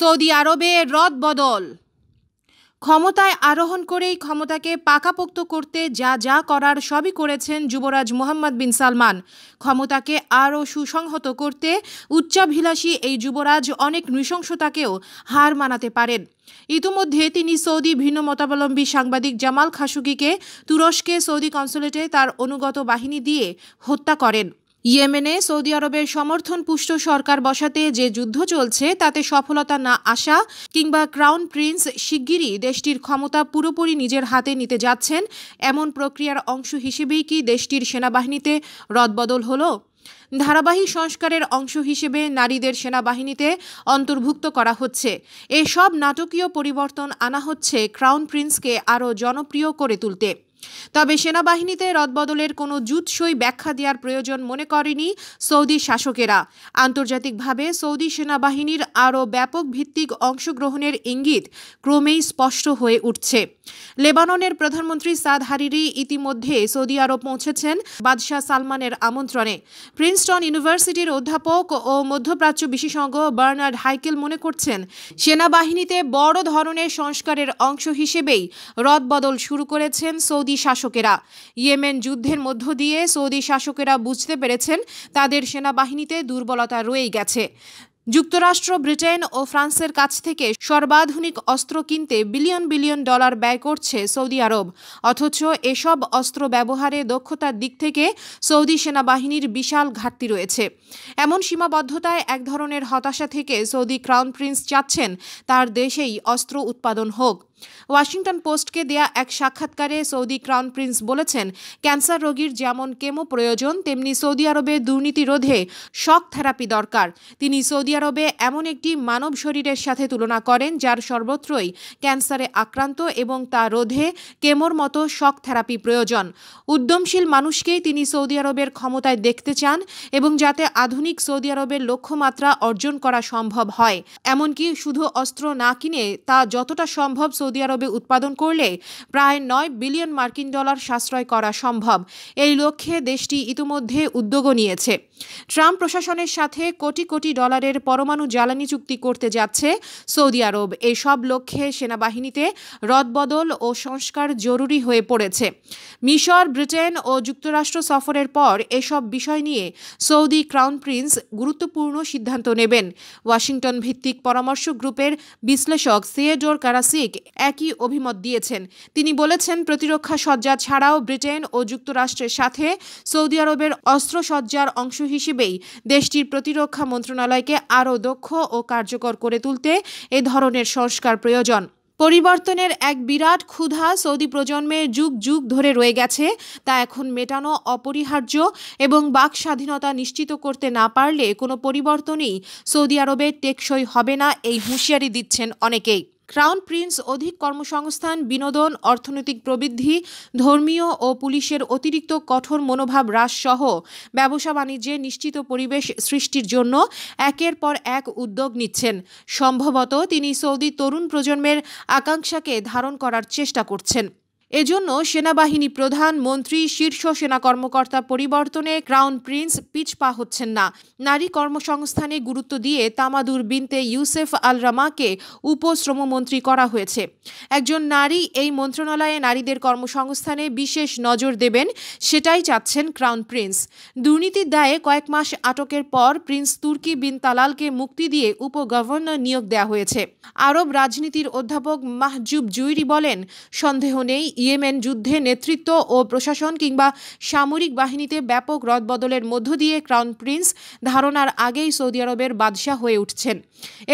Saudi আরবে রদবদল ক্ষমতায় আরোহণ করেই ক্ষমতাকে পাকাপোক্ত করতে যা যা করার সবই করেছেন যুবরাজ মোহাম্মদ বিন সালমান ক্ষমতাকে আরও সুসংহত করতে উচ্চাভিলাষী এই যুবরাজ অনেক নৃশংসতাকেও হার মানাতে পারেন ইতিমধ্যে তিনি সৌদি ভিন্ন মতাবলম্বী সাংবাদিক জামাল খাশুকিকে তুরস্কে সৌদি কনসুলেটে তার অনুগত বাহিনী দিয়ে হত্যা করেন ইয়েমেনে সৌদি আরবের সমর্থন পুষ্ট সরকার বসাতে যে যুদ্ধ চলছে তাতে সফলতা না আসা কিংবা ক্রাউন প্রিন্স শিগগিরই দেশটির ক্ষমতা পুরোপুরি নিজের হাতে নিতে যাচ্ছেন এমন প্রক্রিয়ার অংশ হিসেবেই কি দেশটির সেনাবাহিনীতে রদবদল হলো ধারাবাহিক সংস্কারের অংশ হিসেবে নারীদের সেনাবাহিনীতে অন্তর্ভুক্ত করা হচ্ছে এসব নাটকীয় পরিবর্তন আনা হচ্ছে ক্রাউন প্রিন্সকে আরও জনপ্রিয় করে তুলতে তবে সেনাবাহিনীতে রদবদলের কোনো জুৎসই ব্যাখ্যা দেওয়ার প্রয়োজন মনে করেনি সৌদি শাসকেরা আন্তর্জাতিকভাবে সৌদি সেনাবাহিনীর আরও ব্যাপক ভিত্তিক অংশগ্রহণের ইঙ্গিত ক্রমেই স্পষ্ট হয়ে উঠছে লেবাননের প্রধানমন্ত্রী সাদ হারিরি ইতিমধ্যে সৌদি আরব পৌঁছেছেন বাদশাহ সালমানের আমন্ত্রণে প্রিন্সটন ইউনিভার্সিটির অধ্যাপক ও মধ্যপ্রাচ্য বিশেষজ্ঞ বার্নার্ড হাইকেল মনে করছেন সেনাবাহিনীতে বড় ধরনের সংস্কারের অংশ হিসেবেই রদবদল শুরু করেছেন সৌদি সৌদি শাসকেরা ইয়েমেন যুদ্ধের মধ্য দিয়ে সৌদি শাসকেরা বুঝতে পেরেছেন তাদের সেনাবাহিনীতে দুর্বলতা রয়েই গেছে যুক্তরাষ্ট্র ব্রিটেন ও ফ্রান্সের কাছ থেকে সর্বাধুনিক অস্ত্র কিনতে বিলিয়ন বিলিয়ন ডলার ব্যয় করছে সৌদি আরব অথচ এসব অস্ত্র ব্যবহারে দক্ষতার দিক থেকে সৌদি সেনাবাহিনীর বিশাল ঘাটতি রয়েছে এমন সীমাবদ্ধতায় এক ধরনের হতাশা থেকে সৌদি ক্রাউন প্রিন্স চাচ্ছেন তার দেশেই অস্ত্র উৎপাদন হোক ওয়াশিংটন পোস্টকে দেয়া এক সাক্ষাৎকারে সৌদি ক্রাউন প্রিন্স বলেছেন ক্যান্সার রোগীর যেমন কেমো প্রয়োজন তেমনি সৌদি আরবে দুর্নীতি রোধে শক থেরাপি দরকার তিনি সৌদি আরবে এমন একটি মানব শরীরের সাথে তুলনা করেন যার সর্বত্রই ক্যান্সারে আক্রান্ত এবং তা রোধে কেমোর মতো শক থেরাপি প্রয়োজন উদ্যমশীল মানুষকেই তিনি সৌদি আরবের ক্ষমতায় দেখতে চান এবং যাতে আধুনিক সৌদি আরবের লক্ষ্যমাত্রা অর্জন করা সম্ভব হয় এমনকি শুধু অস্ত্র না কিনে তা যতটা সম্ভব সৌদি আরবে উৎপাদন করলে প্রায় নয় বিলিয়ন মার্কিন ডলার সাশ্রয় করা সম্ভব এই লক্ষ্যে দেশটি ইতিমধ্যে উদ্যোগও নিয়েছে ট্রাম্প প্রশাসনের সাথে কোটি কোটি ডলারের পরমাণু জ্বালানি চুক্তি করতে যাচ্ছে সৌদি আরব এসব লক্ষ্যে সেনাবাহিনীতে রদবদল ও সংস্কার জরুরি হয়ে পড়েছে মিশর ব্রিটেন ও যুক্তরাষ্ট্র সফরের পর এসব বিষয় নিয়ে সৌদি ক্রাউন প্রিন্স গুরুত্বপূর্ণ সিদ্ধান্ত নেবেন ওয়াশিংটন ভিত্তিক পরামর্শ গ্রুপের বিশ্লেষক সিয়েডোর কারাসিক একই অভিমত দিয়েছেন তিনি বলেছেন প্রতিরক্ষা সজ্জা ছাড়াও ব্রিটেন ও যুক্তরাষ্ট্রের সাথে সৌদি আরবের অস্ত্রসজ্জার অংশ হিসেবেই দেশটির প্রতিরক্ষা মন্ত্রণালয়কে আরও দক্ষ ও কার্যকর করে তুলতে এ ধরনের সংস্কার প্রয়োজন পরিবর্তনের এক বিরাট ক্ষুধা সৌদি প্রজন্মে যুগ যুগ ধরে রয়ে গেছে তা এখন মেটানো অপরিহার্য এবং বাক স্বাধীনতা নিশ্চিত করতে না পারলে কোনো পরিবর্তনই সৌদি আরবে টেকসই হবে না এই হুঁশিয়ারি দিচ্ছেন অনেকেই ক্রাউন প্রিন্স অধিক কর্মসংস্থান বিনোদন অর্থনৈতিক প্রবৃদ্ধি ধর্মীয় ও পুলিশের অতিরিক্ত কঠোর মনোভাব হ্রাসসহ ব্যবসা বাণিজ্যে নিশ্চিত পরিবেশ সৃষ্টির জন্য একের পর এক উদ্যোগ নিচ্ছেন সম্ভবত তিনি সৌদি তরুণ প্রজন্মের আকাঙ্ক্ষাকে ধারণ করার চেষ্টা করছেন এজন্য সেনাবাহিনী প্রধান মন্ত্রী শীর্ষ সেনা কর্মকর্তা পরিবর্তনে ক্রাউন প্রিন্স পিছপা হচ্ছেন না নারী কর্মসংস্থানে গুরুত্ব দিয়ে তামাদুর বিনতে ইউসেফ আল রামাকে উপশ্রমমন্ত্রী করা হয়েছে একজন নারী এই মন্ত্রণালয়ে নারীদের কর্মসংস্থানে বিশেষ নজর দেবেন সেটাই চাচ্ছেন ক্রাউন প্রিন্স দুর্নীতির দায়ে কয়েক মাস আটকের পর প্রিন্স তুর্কি বিন তালালকে মুক্তি দিয়ে উপ গভর্নর নিয়োগ দেওয়া হয়েছে আরব রাজনীতির অধ্যাপক মাহজুব জুইরি বলেন সন্দেহ নেই ইয়েমেন যুদ্ধে নেতৃত্ব ও প্রশাসন কিংবা সামরিক বাহিনীতে ব্যাপক রদবদলের মধ্য দিয়ে ক্রাউন প্রিন্স ধারণার আগেই সৌদি আরবের বাদশাহ হয়ে উঠছেন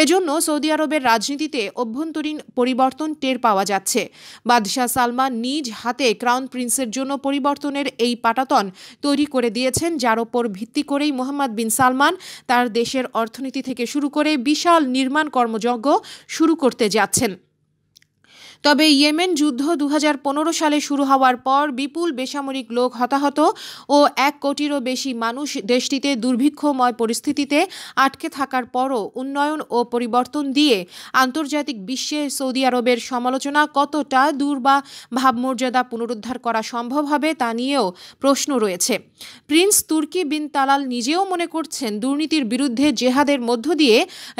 এজন্য সৌদি আরবের রাজনীতিতে অভ্যন্তরীণ পরিবর্তন টের পাওয়া যাচ্ছে বাদশাহ সালমান নিজ হাতে ক্রাউন প্রিন্সের জন্য পরিবর্তনের এই পাটাতন তৈরি করে দিয়েছেন যার ওপর ভিত্তি করেই মোহাম্মদ বিন সালমান তার দেশের অর্থনীতি থেকে শুরু করে বিশাল নির্মাণ কর্মযজ্ঞ শুরু করতে যাচ্ছেন তবে ইয়েমেন যুদ্ধ দু সালে শুরু হওয়ার পর বিপুল বেসামরিক লোক হতাহত ও এক কোটিরও বেশি মানুষ দেশটিতে দুর্ভিক্ষময় পরিস্থিতিতে আটকে থাকার পরও উন্নয়ন ও পরিবর্তন দিয়ে আন্তর্জাতিক বিশ্বে সৌদি আরবের সমালোচনা কতটা দূর বা ভাবমর্যাদা পুনরুদ্ধার করা সম্ভব হবে তা নিয়েও প্রশ্ন রয়েছে প্রিন্স তুর্কি বিন তালাল নিজেও মনে করছেন দুর্নীতির বিরুদ্ধে জেহাদের মধ্য দিয়ে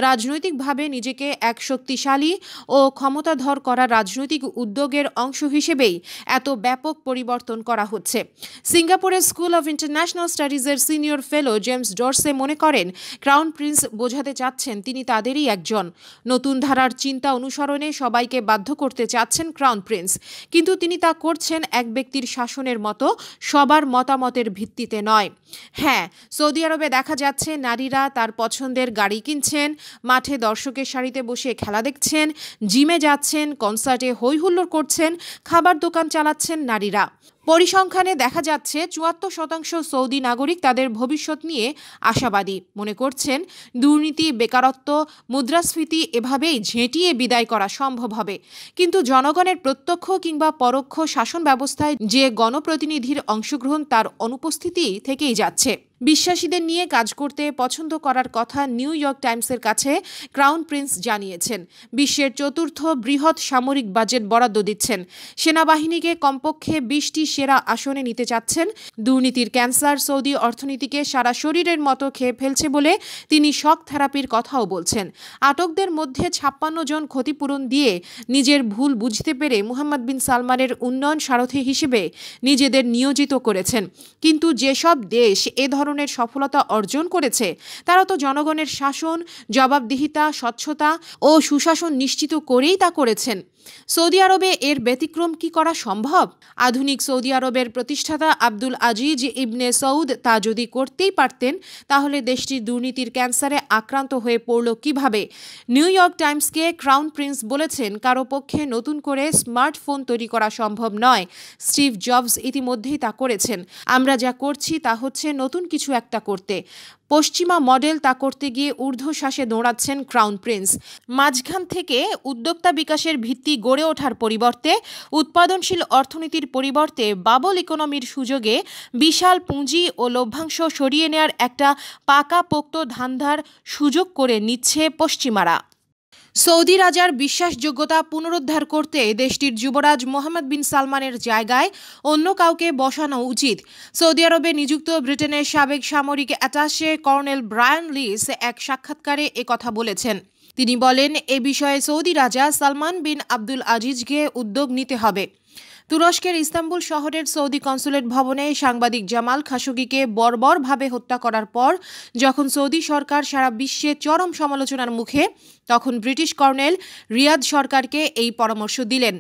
রাজনৈতিকভাবে নিজেকে এক শক্তিশালী ও ক্ষমতাধর করা রাজ রাজনৈতিক উদ্যোগের অংশ হিসেবেই এত ব্যাপক পরিবর্তন করা হচ্ছে সিঙ্গাপুরের স্কুল অফ ইন্টারন্যাশনাল স্টাডিজের সিনিয়র ফেলো জেমস ডর্সে মনে করেন ক্রাউন প্রিন্স বোঝাতে চাচ্ছেন তিনি তাদেরই একজন নতুন ধারার চিন্তা অনুসরণে সবাইকে বাধ্য করতে চাচ্ছেন ক্রাউন প্রিন্স কিন্তু তিনি তা করছেন এক ব্যক্তির শাসনের মতো সবার মতামতের ভিত্তিতে নয় হ্যাঁ সৌদি আরবে দেখা যাচ্ছে নারীরা তার পছন্দের গাড়ি কিনছেন মাঠে দর্শকের সারিতে বসে খেলা দেখছেন জিমে যাচ্ছেন কনসার্ট রাস্তাঘাটে হৈহুল্লোড় করছেন খাবার দোকান চালাচ্ছেন নারীরা পরিসংখ্যানে দেখা যাচ্ছে চুয়াত্তর শতাংশ সৌদি নাগরিক তাদের ভবিষ্যৎ নিয়ে আশাবাদী মনে করছেন দুর্নীতি বেকারত্ব মুদ্রাস্ফীতি এভাবেই ঝেঁটিয়ে বিদায় করা সম্ভব হবে কিন্তু জনগণের প্রত্যক্ষ কিংবা পরোক্ষ শাসন ব্যবস্থায় যে গণপ্রতিনিধির অংশগ্রহণ তার অনুপস্থিতি থেকেই যাচ্ছে বিশ্বাসীদের নিয়ে কাজ করতে পছন্দ করার কথা নিউ ইয়র্ক টাইমসের কাছে ক্রাউন প্রিন্স জানিয়েছেন বিশ্বের চতুর্থ বৃহৎ সামরিক বাজেট বরাদ্দ দিচ্ছেন সেনাবাহিনীকে কমপক্ষে বিশটি সেরা আসনে নিতে চাচ্ছেন দুর্নীতির ক্যান্সার সৌদি অর্থনীতিকে সারা শরীরের মতো খেয়ে ফেলছে বলে তিনি শক থেরাপির কথাও বলছেন আটকদের মধ্যে ছাপ্পান্ন জন ক্ষতিপূরণ দিয়ে নিজের ভুল বুঝতে পেরে মুহাম্মদ বিন সালমানের উন্নয়ন সারথি হিসেবে নিজেদের নিয়োজিত করেছেন কিন্তু যেসব দেশ এ ধরনের আন্দোলনের সফলতা অর্জন করেছে তারা তো জনগণের শাসন জবাবদিহিতা স্বচ্ছতা ও সুশাসন নিশ্চিত করেই তা করেছেন সৌদি আরবে এর ব্যতিক্রম কি করা সম্ভব আধুনিক সৌদি আরবের প্রতিষ্ঠাতা আব্দুল আজিজ ইবনে সৌদ তা যদি করতেই পারতেন তাহলে দেশটির দুর্নীতির ক্যান্সারে আক্রান্ত হয়ে পড়ল কিভাবে নিউ ইয়র্ক টাইমসকে ক্রাউন প্রিন্স বলেছেন কারো পক্ষে নতুন করে স্মার্টফোন তৈরি করা সম্ভব নয় স্টিভ জবস ইতিমধ্যেই তা করেছেন আমরা যা করছি তা হচ্ছে নতুন কিছু একটা করতে পশ্চিমা মডেল তা করতে গিয়ে ঊর্ধ্বশ্বাসে দৌড়াচ্ছেন ক্রাউন প্রিন্স মাঝখান থেকে উদ্যোক্তা বিকাশের ভিত্তি গড়ে ওঠার পরিবর্তে উৎপাদনশীল অর্থনীতির পরিবর্তে বাবল ইকোনমির সুযোগে বিশাল পুঁজি ও লভ্যাংশ সরিয়ে নেয়ার একটা পাকা পোক্ত ধান্ধার সুযোগ করে নিচ্ছে পশ্চিমারা সৌদি রাজার বিশ্বাসযোগ্যতা পুনরুদ্ধার করতে দেশটির যুবরাজ মোহাম্মদ বিন সালমানের জায়গায় অন্য কাউকে বসানো উচিত সৌদি আরবে নিযুক্ত ব্রিটেনের সাবেক সামরিক অ্যাটাশে কর্নেল ব্রায়ান লিস এক সাক্ষাৎকারে কথা বলেছেন তিনি বলেন এ বিষয়ে সৌদি রাজা সালমান বিন আব্দুল আজিজকে উদ্যোগ নিতে হবে তুরস্কের ইস্তাম্বুল শহরের সৌদি কনসুলেট ভবনে সাংবাদিক জামাল খাশোগিকে বর্বরভাবে হত্যা করার পর যখন সৌদি সরকার সারা বিশ্বে চরম সমালোচনার মুখে তখন ব্রিটিশ কর্নেল রিয়াদ সরকারকে এই পরামর্শ দিলেন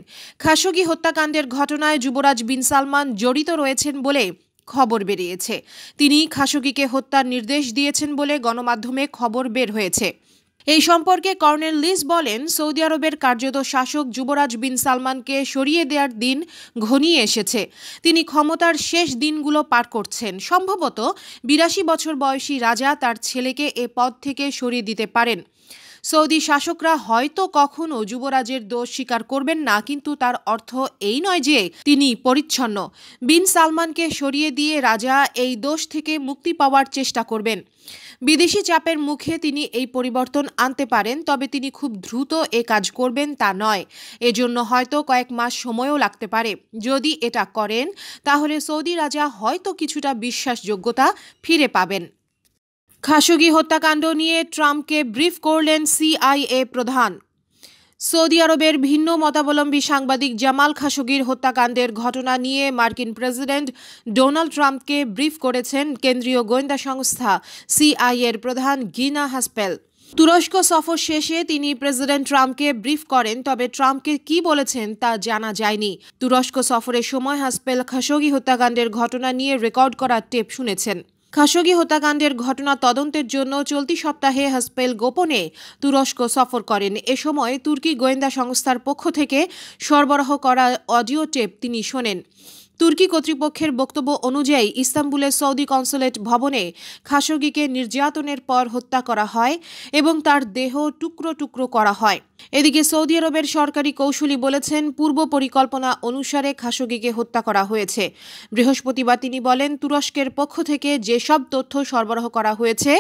খাশোগি হত্যাকাণ্ডের ঘটনায় যুবরাজ বিন সালমান জড়িত রয়েছেন বলে খবর বেরিয়েছে তিনি খাশোগিকে হত্যার নির্দেশ দিয়েছেন বলে গণমাধ্যমে খবর বের হয়েছে এই সম্পর্কে কর্নেল লিস বলেন সৌদি আরবের কার্যত শাসক যুবরাজ বিন সালমানকে সরিয়ে দেওয়ার দিন ঘনিয়ে এসেছে তিনি ক্ষমতার শেষ দিনগুলো পার করছেন সম্ভবত বিরাশি বছর বয়সী রাজা তার ছেলেকে এ পদ থেকে সরিয়ে দিতে পারেন সৌদি শাসকরা হয়তো কখনো যুবরাজের দোষ স্বীকার করবেন না কিন্তু তার অর্থ এই নয় যে তিনি পরিচ্ছন্ন বিন সালমানকে সরিয়ে দিয়ে রাজা এই দোষ থেকে মুক্তি পাওয়ার চেষ্টা করবেন বিদেশি চাপের মুখে তিনি এই পরিবর্তন আনতে পারেন তবে তিনি খুব দ্রুত এ কাজ করবেন তা নয় এজন্য হয়তো কয়েক মাস সময়ও লাগতে পারে যদি এটা করেন তাহলে সৌদি রাজা হয়তো কিছুটা বিশ্বাসযোগ্যতা ফিরে পাবেন খাশোগি হত্যাকাণ্ড নিয়ে ট্রাম্পকে ব্রিফ করলেন সিআইএ প্রধান সৌদি আরবের ভিন্ন মতাবলম্বী সাংবাদিক জামাল খাশোগির হত্যাকাণ্ডের ঘটনা নিয়ে মার্কিন প্রেসিডেন্ট ডোনাল্ড ট্রাম্পকে ব্রিফ করেছেন কেন্দ্রীয় গোয়েন্দা সংস্থা সিআইএর প্রধান গিনা হাসপেল তুরস্ক সফর শেষে তিনি প্রেসিডেন্ট ট্রাম্পকে ব্রিফ করেন তবে ট্রাম্পকে কি বলেছেন তা জানা যায়নি তুরস্ক সফরের সময় হাসপেল খাশোগি হত্যাকাণ্ডের ঘটনা নিয়ে রেকর্ড করা টেপ শুনেছেন খাসোগি হত্যাকাণ্ডের ঘটনা তদন্তের জন্য চলতি সপ্তাহে হাসপেল গোপনে তুরস্ক সফর করেন এ সময় তুর্কি গোয়েন্দা সংস্থার পক্ষ থেকে সরবরাহ করা অডিও টেপ তিনি শোনেন তুর্কি কর্তৃপক্ষের বক্তব্য অনুযায়ী ইস্তাম্বুলের সৌদি কনসুলেট ভবনে খাশোগিকে নির্যাতনের পর হত্যা করা হয় এবং তার দেহ টুকরো টুকরো করা হয় এদিকে সৌদি আরবের সরকারি কৌশলী বলেছেন পূর্ব পরিকল্পনা অনুসারে খাশোগিকে হত্যা করা হয়েছে বৃহস্পতিবার তিনি বলেন তুরস্কের পক্ষ থেকে যেসব তথ্য সরবরাহ করা হয়েছে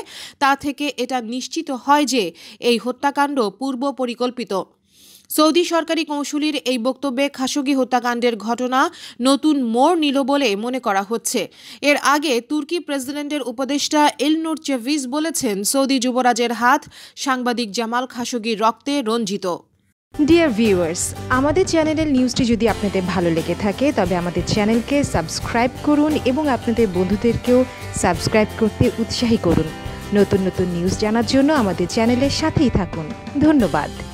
তা থেকে এটা নিশ্চিত হয় যে এই হত্যাকাণ্ড পূর্ব পরিকল্পিত সৌদি সরকারি কৌঁসুলির এই বক্তব্যে খাসগি হত্যাকাণ্ডের ঘটনা নতুন মোড় নিল বলে মনে করা হচ্ছে এর আগে তুর্কি প্রেসিডেন্টের উপদেষ্টা এলনুর চেভিস বলেছেন সৌদি যুবরাজের হাত সাংবাদিক জামাল খাসগির রক্তে রঞ্জিত ডিয়ার ভিউয়ার্স আমাদের চ্যানেলের নিউজটি যদি আপনাদের ভালো লেগে থাকে তবে আমাদের চ্যানেলকে সাবস্ক্রাইব করুন এবং আপনাদের বন্ধুদেরকেও সাবস্ক্রাইব করতে উৎসাহী করুন নতুন নতুন নিউজ জানার জন্য আমাদের চ্যানেলের সাথেই থাকুন ধন্যবাদ